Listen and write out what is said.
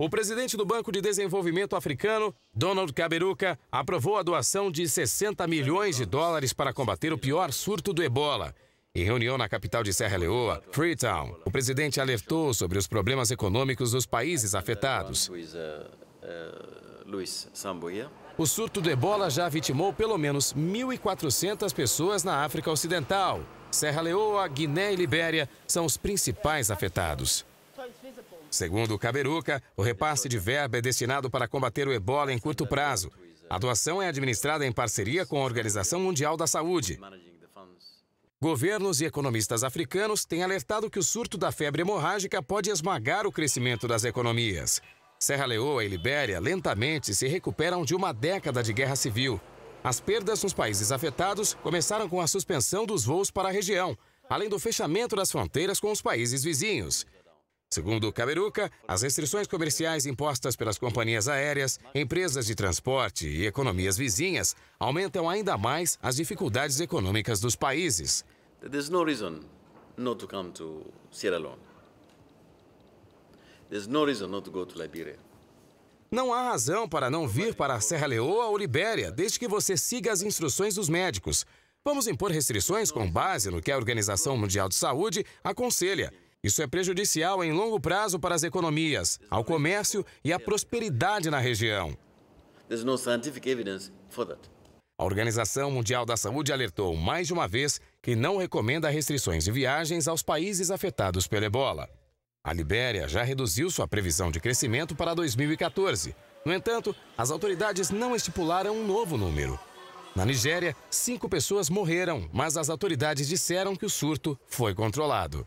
O presidente do Banco de Desenvolvimento Africano, Donald Kaberuka, aprovou a doação de 60 milhões de dólares para combater o pior surto do ebola. Em reunião na capital de Serra Leoa, Freetown, o presidente alertou sobre os problemas econômicos dos países afetados. O surto do ebola já vitimou pelo menos 1.400 pessoas na África Ocidental. Serra Leoa, Guiné e Libéria são os principais afetados. Segundo o Caberuca, o repasse de verba é destinado para combater o ebola em curto prazo. A doação é administrada em parceria com a Organização Mundial da Saúde. Governos e economistas africanos têm alertado que o surto da febre hemorrágica pode esmagar o crescimento das economias. Serra Leoa e Libéria lentamente se recuperam de uma década de guerra civil. As perdas nos países afetados começaram com a suspensão dos voos para a região, além do fechamento das fronteiras com os países vizinhos. Segundo Caberuca, as restrições comerciais impostas pelas companhias aéreas, empresas de transporte e economias vizinhas aumentam ainda mais as dificuldades econômicas dos países. There's no reason not to come to Sierra Leone. There's no reason not to go to Liberia. Não há razão para não vir para a Serra Leoa ou Libéria, desde que você siga as instruções dos médicos. Vamos impor restrições com base no que a Organização Mundial de Saúde aconselha isso é prejudicial em longo prazo para as economias, ao comércio e à prosperidade na região. A Organização Mundial da Saúde alertou mais de uma vez que não recomenda restrições de viagens aos países afetados pela ebola. A Libéria já reduziu sua previsão de crescimento para 2014. No entanto, as autoridades não estipularam um novo número. Na Nigéria, cinco pessoas morreram, mas as autoridades disseram que o surto foi controlado.